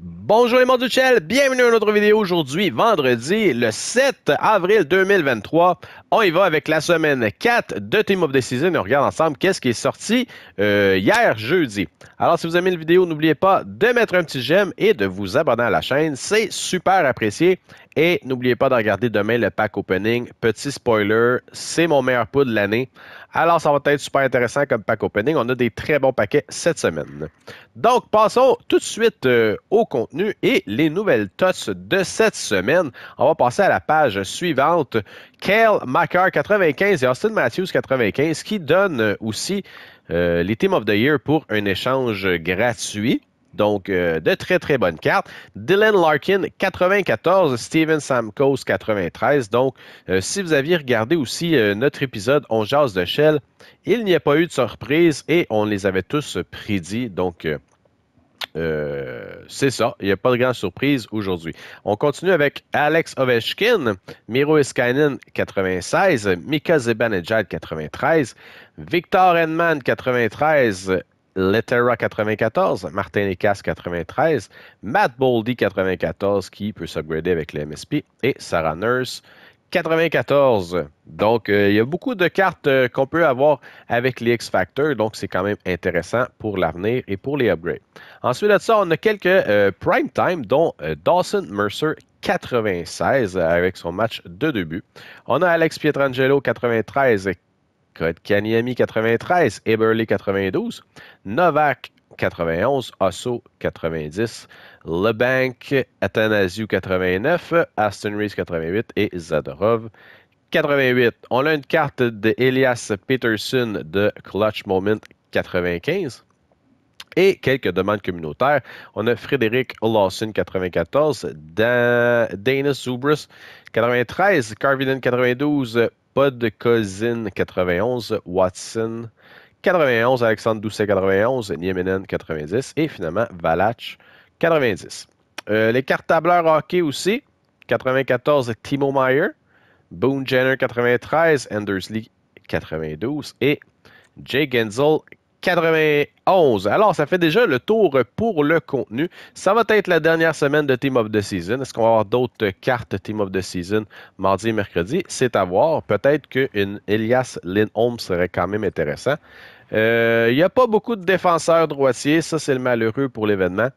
Bonjour les du ciel, bienvenue à notre vidéo aujourd'hui, vendredi, le 7 avril 2023. On y va avec la semaine 4 de Team of the Season on regarde ensemble qu'est-ce qui est sorti euh, hier jeudi. Alors si vous aimez la vidéo, n'oubliez pas de mettre un petit j'aime et de vous abonner à la chaîne, c'est super apprécié. Et n'oubliez pas de regarder demain le pack opening. Petit spoiler, c'est mon meilleur pot de l'année. Alors, ça va être super intéressant comme pack opening. On a des très bons paquets cette semaine. Donc, passons tout de suite euh, au contenu et les nouvelles TOTS de cette semaine. On va passer à la page suivante. Kale Macker 95 et Austin Matthews 95 qui donnent euh, aussi euh, les Team of the Year pour un échange gratuit. Donc, euh, de très, très bonnes cartes. Dylan Larkin, 94. Steven Samkos, 93. Donc, euh, si vous aviez regardé aussi euh, notre épisode On jase de Shell, il n'y a pas eu de surprise et on les avait tous prédits. Donc, c'est ça. Il n'y a pas de grande surprise aujourd'hui. On continue avec Alex Ovechkin, Miro Iskainen, 96. Mika Zibanejad, 93. Victor Henman, 93. Lettera 94, Martin Lécasse 93, Matt Boldy 94 qui peut s'upgrader avec le MSP et Sarah Nurse 94. Donc, euh, il y a beaucoup de cartes euh, qu'on peut avoir avec les X-Factor, donc c'est quand même intéressant pour l'avenir et pour les upgrades. Ensuite de ça, on a quelques euh, prime time, dont Dawson Mercer 96 avec son match de début. On a Alex Pietrangelo 93, Kanyami Kaniami 93, Eberly 92, Novak 91, Osso 90, Lebanc, Athanasiu 89, Aston Reese 88 et Zadorov 88. On a une carte de Elias Peterson de Clutch Moment 95. Et quelques demandes communautaires. On a Frédéric Lawson, 94, Danus Dana 93, Carviden, 92, Pod Cousin, 91, Watson 91, Alexandre Doucet 91, Nieminen 90 et finalement Valach 90. Euh, les cartes tableurs hockey aussi 94, Timo Meyer, Boone Jenner 93, Anders 92 et Jay Genzel 91. Alors, ça fait déjà le tour pour le contenu. Ça va être la dernière semaine de Team of the Season. Est-ce qu'on va avoir d'autres cartes Team of the Season mardi et mercredi? C'est à voir. Peut-être qu'une Elias Lindholm serait quand même intéressant. Il euh, n'y a pas beaucoup de défenseurs droitiers. Ça, c'est le malheureux pour l'événement.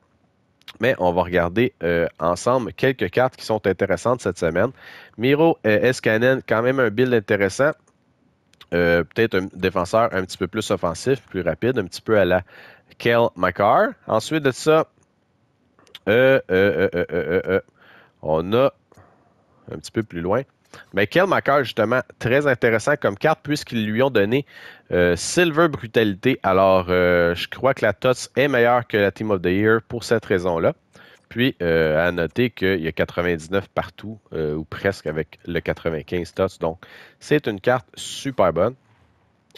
Mais on va regarder euh, ensemble quelques cartes qui sont intéressantes cette semaine. Miro euh, SKN, quand même un build intéressant. Euh, peut-être un défenseur un petit peu plus offensif, plus rapide, un petit peu à la Kel McCarr. Ensuite de ça, euh, euh, on a un petit peu plus loin. Mais Kel McCarr, justement, très intéressant comme carte puisqu'ils lui ont donné Silver Brutalité. Alors, je crois que la TOTS est meilleure que la Team of the Year pour cette raison-là. Puis, euh, à noter qu'il y a 99 partout, euh, ou presque avec le 95 tots. Donc, c'est une carte super bonne.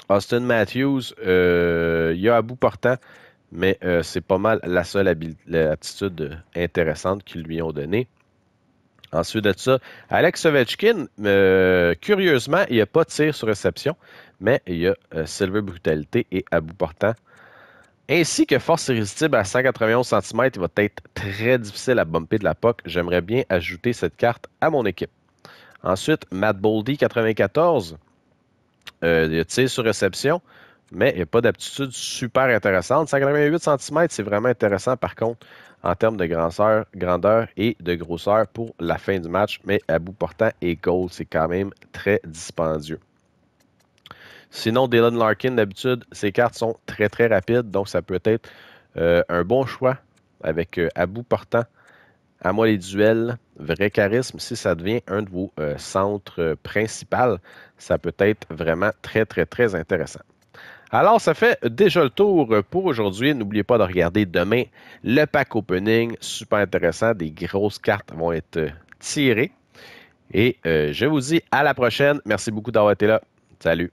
Austin Matthews, euh, il y a à bout portant, mais c'est pas mal la seule aptitude intéressante qu'ils lui ont donnée. Ensuite de ça, Alex Ovechkin, curieusement, il n'y a pas de tir sur réception, mais il y a Silver Brutalité et à bout portant ainsi que force irrésistible à 191 cm, il va être très difficile à bumper de la POC. J'aimerais bien ajouter cette carte à mon équipe. Ensuite, Matt Boldy, 94. Euh, il tire sur réception, mais il n'y a pas d'aptitude super intéressante. 188 cm, c'est vraiment intéressant par contre en termes de grandeur, grandeur et de grosseur pour la fin du match, mais à bout portant et goal, c'est quand même très dispendieux. Sinon, Dylan Larkin, d'habitude, ses cartes sont très très rapides, donc ça peut être euh, un bon choix avec euh, à bout portant. À moi les duels, vrai charisme, si ça devient un de vos euh, centres principaux, ça peut être vraiment très très très intéressant. Alors, ça fait déjà le tour pour aujourd'hui. N'oubliez pas de regarder demain le pack opening, super intéressant. Des grosses cartes vont être tirées. Et je vous dis à la prochaine. Merci beaucoup d'avoir été là. Salut.